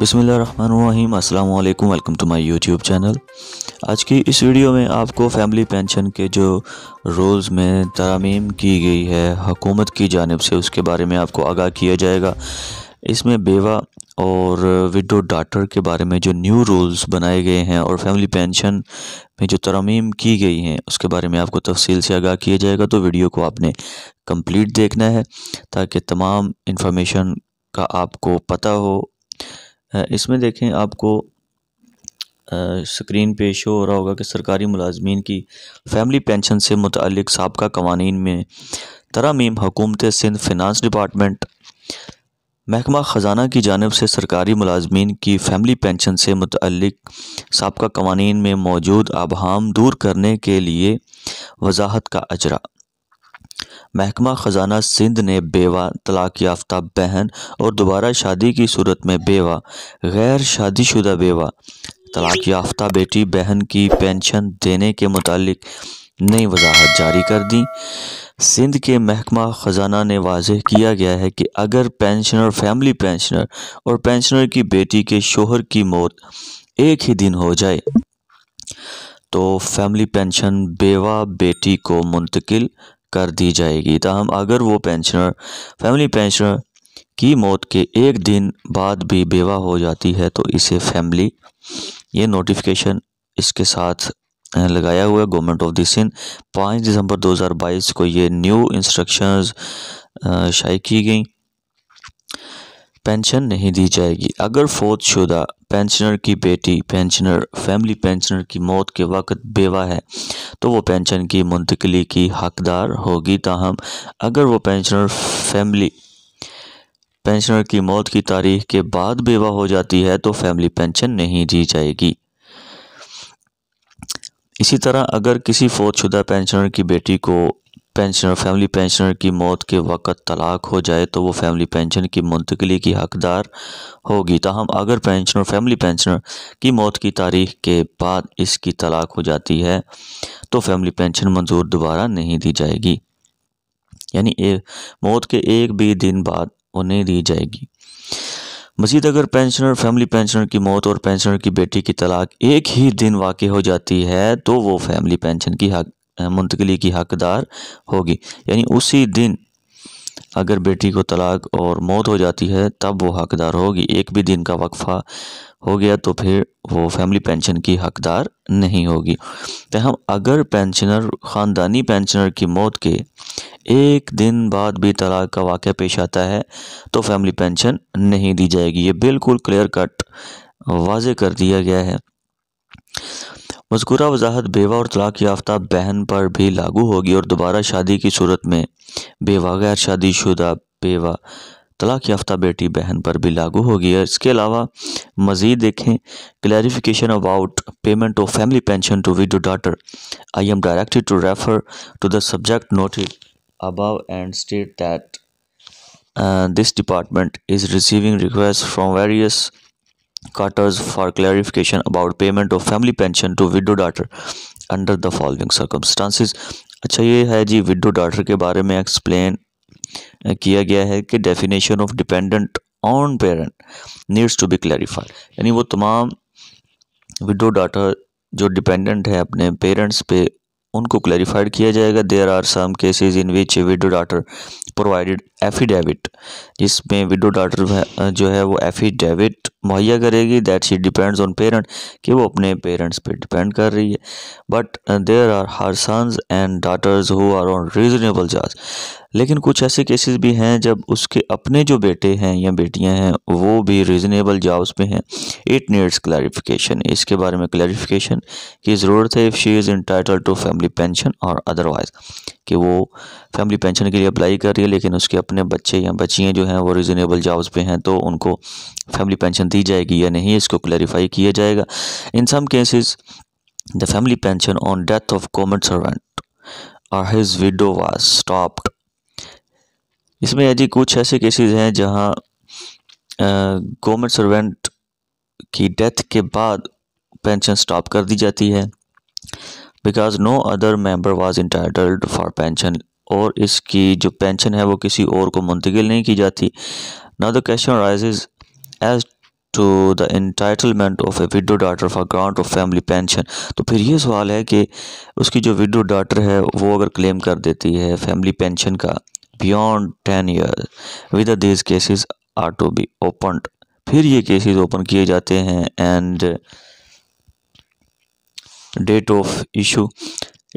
बसमिल अस्सलाम वालेकुम welcome to my YouTube channel आज की इस वीडियो में आपको फैमिली पेंशन के जो रोल्स में तरामीम की गई है हकूमत की जानब से उसके बारे में आपको आगाह किया जाएगा इसमें बेवा और विडो डाटर के बारे में जो न्यू रूल्स बनाए गए हैं और फैमिली पेंशन में जो तरमीम की गई हैं उसके बारे में आपको तफसील से आगाह किया जाएगा तो वीडियो को आपने कंप्लीट देखना है ताकि तमाम इन्फॉर्मेशन का आपको पता हो इसमें देखें आपको स्क्रीन पे शो हो रहा होगा कि सरकारी मुलाजमीन की फैमिली पेंशन से मुतक सबका कवानीन में तरामीम हुकूमत सिंध फिनांस डिपार्टमेंट महकमा ख़जाना की जानब से सरकारी मुलाजमीन की फैमिली पेंशन से मुतक सबका कवानीन में मौजूद अबहम दूर करने के लिए वजाहत का अजरा महकमा ख़जाना सिंध ने बेवा तलाक़ याफ्ता बहन और दोबारा शादी की सूरत में बेवा गैर शादीशुदा बेवा तलाक़ याफ्ता बेटी बहन की पेंशन देने के मुतालिक नई वजाहत जारी कर दी सिंध के महकमा ख़जाना ने वाज किया गया है कि अगर पेंशनर फैमिली पेंशनर और पेंशनर की बेटी के शोहर की मौत एक ही दिन हो जाए तो फैमिली पेंशन बेवा बेटी को मुंतकिल कर दी जाएगी तहम अगर वो पेंशनर फैमिली पेंशनर की मौत के एक दिन बाद भी बेवा हो जाती है तो इसे फैमिली ये नोटिफिकेशन इसके साथ लगाया हुआ है गवर्नमेंट ऑफ द सिंध पाँच दिसंबर 2022 को ये न्यू इंस्ट्रक्शंस शाई की गई पेंशन नहीं दी जाएगी अगर शुदा पेंशनर की बेटी पेंशनर फैमिली पेंशनर की मौत के वक्त बेवा है तो वो पेंशन की मुंतकली की हकदार होगी ताहम अगर वो पेंशनर फैमिली पेंशनर की मौत की तारीख के बाद बेवा हो जाती है तो फैमिली पेंशन नहीं दी जाएगी इसी तरह अगर किसी फौजशुदा पेंशनर की बेटी को पेंशनर फैमिली पेंशनर की मौत के वक़्त तलाक हो जाए तो वो फैमिली पेंशन की मुंतकली की हकदार होगी ताहम तो अगर पेंशनर फैमिली पेंशनर की मौत की तारीख के बाद इसकी तलाक हो जाती है तो फैमिली पेंशन मंजूर दोबारा नहीं दी जाएगी यानी एक मौत के एक भी दिन बाद उन्हें दी जाएगी मजीद अगर पेंशनर फैमिली पेंशनर की मौत और पेंशनर की बेटी की तलाक एक ही दिन वाक़ हो जाती है तो वो फैमिली पेंशन की हक मुंतकली की हकदार होगी यानी उसी दिन अगर बेटी को तलाक और मौत हो जाती है तब वो हकदार होगी एक भी दिन का वक्फ़ा हो गया तो फिर वो फैमिली पेंशन की हकदार नहीं होगी तो हम अगर पेंशनर ख़ानदानी पेंशनर की मौत के एक दिन बाद भी तलाक का वाक़ पेश आता है तो फैमिली पेंशन नहीं दी जाएगी ये बिल्कुल क्लियर कट वाज कर दिया गया है मजकूरा वजाहत बेवा और तलाक याफ्ता बहन पर भी लागू होगी और दोबारा शादी की सूरत में बेवा गैर शादी शुदा बेवा तलाक याफ्ता बेटी बहन पर भी लागू होगी और इसके अलावा मज़ीद देखें clarification about payment of family pension to widow daughter I am directed to refer to the subject noted above and state that this department is receiving request from various Carter's for clarification about payment of family pension to widow daughter under the following circumstances अच्छा ये है जी window daughter के बारे में explain किया गया है कि definition of dependent on parent needs to be clarified यानी वो तमाम विडो डॉटर जो डिपेंडेंट है अपने पेरेंट्स पे उनको क्लैरिफाइड किया जाएगा there are some cases in which widow daughter provided affidavit जिसमें विडो डाटर जो है वो एफिडेविट मुहैया करेगी that she depends on parent कि वो अपने पेरेंट्स पे डिपेंड कर रही है but there are her sons and daughters who are on reasonable charge लेकिन कुछ ऐसे केसेस भी हैं जब उसके अपने जो बेटे हैं या बेटियां हैं वो भी रीज़नेबल जॉब्स पे हैं इट नीड्स क्लैरिफिकेशन इसके बारे में क्लैरिफिकेशन की ज़रूरत है if she is entitle to family pension और अदरवाइज़ कि वो फैमिली पेंशन के लिए अप्लाई कर रही है लेकिन उसके अपने बच्चे या बच्चियाँ जो हैं वो रिजनेबल जॉब्स पे हैं तो उनको फैमिली पेंशन दी जाएगी या नहीं इसको क्लैरिफाई किया जाएगा in some cases the family pension on death of common servant और हिज विडो वाज स्टॉप्ड इसमें यदि कुछ ऐसे केसेस हैं जहां गवर्नमेंट सर्वेंट की डेथ के बाद पेंशन स्टॉप कर दी जाती है because no other member was entitled for pension और इसकी जो पेंशन है वो किसी और को मुंतकिल नहीं की जाती ना the question raises as to the entitlement of a widow daughter for grant of family pension तो फिर ये सवाल है कि उसकी जो विडो डाटर है वो अगर क्लेम कर देती है फैमिली पेंशन का beyond ten year with this cases are to be opened फिर ये केसेस ओपन किए जाते हैं एंड डेट ऑफ इशू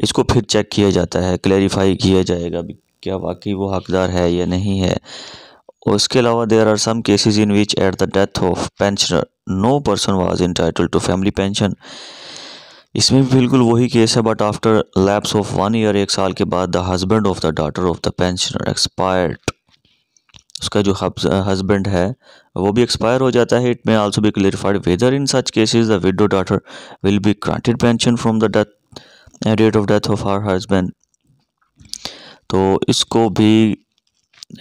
इसको फिर चेक किया जाता है क्लैरिफाई किया जाएगा भी क्या वाकई वो हकदार है या नहीं है उसके अलावा there are some cases in which at the death of pensioner no person was entitle to family pension इसमें भी बिल्कुल वही केस है but after lapse of one year एक साल के बाद the husband of the daughter of the pensioner expired उसका जो हस्बैंड है वो भी एक्सपायर हो जाता है it may also be clarified whether in such cases the widow daughter will be granted pension from the death date of death of her husband तो इसको भी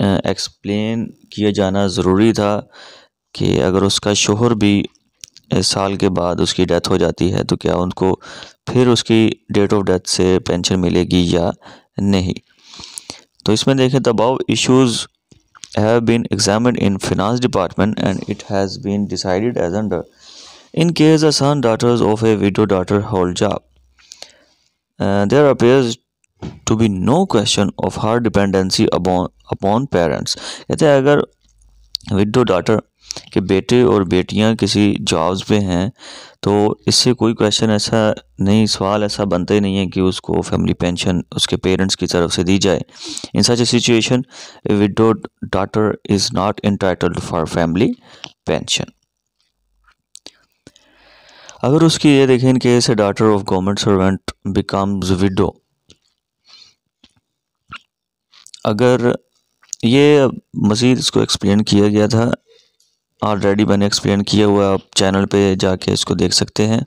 एक्सप्लेन किया जाना ज़रूरी था कि अगर उसका शोहर भी साल के बाद उसकी डेथ हो जाती है तो क्या उनको फिर उसकी डेट ऑफ डेथ से पेंशन मिलेगी या नहीं तो इसमें देखें the above issues have been examine in finance department and it has been decided as under in case the son daughters of a widow daughter hold job there appears to be no question of her dependency upon upon parents कहते हैं अगर window daughter कि बेटे और बेटियां किसी jobs पे हैं तो इससे कोई क्वेश्चन ऐसा नहीं सवाल ऐसा बनता ही नहीं है कि उसको फैमिली पेंशन उसके पेरेंट्स की तरफ से दी जाए in such a situation widow daughter is not entitled for family pension अगर उसकी ये देखें कि a daughter of government servant becomes widow अगर ये मज़ीद इसको एक्सप्लेन किया गया था ऑलरेडी मैंने एक्सप्लेन किया हुआ आप चैनल पे जाके इसको देख सकते हैं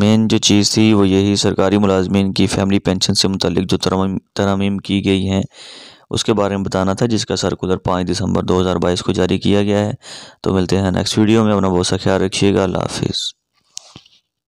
मेन जो चीज़ थी वो यही सरकारी मुलाजमीन की फैमिली पेंशन से मुतलिक जो तरमीम तरमीम की गई हैं उसके बारे में बताना था जिसका सर्कुलर पाँच दिसंबर 2022 को जारी किया गया है तो मिलते हैं नेक्स्ट वीडियो में अपना बहुत सा ख्याल रखिएगा अल्लाह हाफिज़